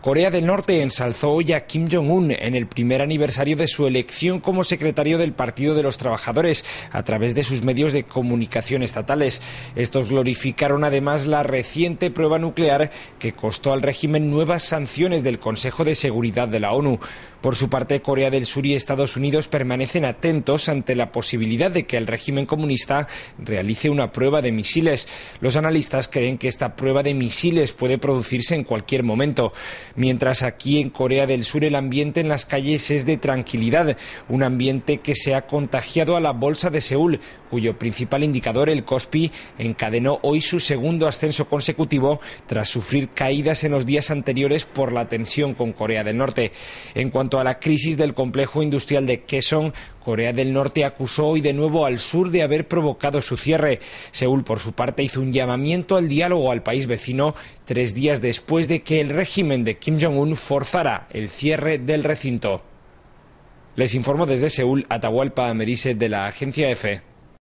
Corea del Norte ensalzó hoy a Kim Jong-un en el primer aniversario de su elección como secretario del Partido de los Trabajadores a través de sus medios de comunicación estatales. Estos glorificaron además la reciente prueba nuclear que costó al régimen nuevas sanciones del Consejo de Seguridad de la ONU. Por su parte, Corea del Sur y Estados Unidos permanecen atentos ante la posibilidad de que el régimen comunista realice una prueba de misiles. Los analistas creen que esta prueba de misiles puede producirse en cualquier momento mientras aquí en Corea del Sur el ambiente en las calles es de tranquilidad, un ambiente que se ha contagiado a la bolsa de Seúl, cuyo principal indicador, el Kospi, encadenó hoy su segundo ascenso consecutivo tras sufrir caídas en los días anteriores por la tensión con Corea del Norte. En cuanto a la crisis del complejo industrial de Kaesong, Corea del Norte acusó hoy de nuevo al sur de haber provocado su cierre. Seúl, por su parte, hizo un llamamiento al diálogo al país vecino tres días después de que el régimen de Kim Jong-un forzara el cierre del recinto. Les informo desde Seúl, Atahualpa Amerise, de la agencia EFE.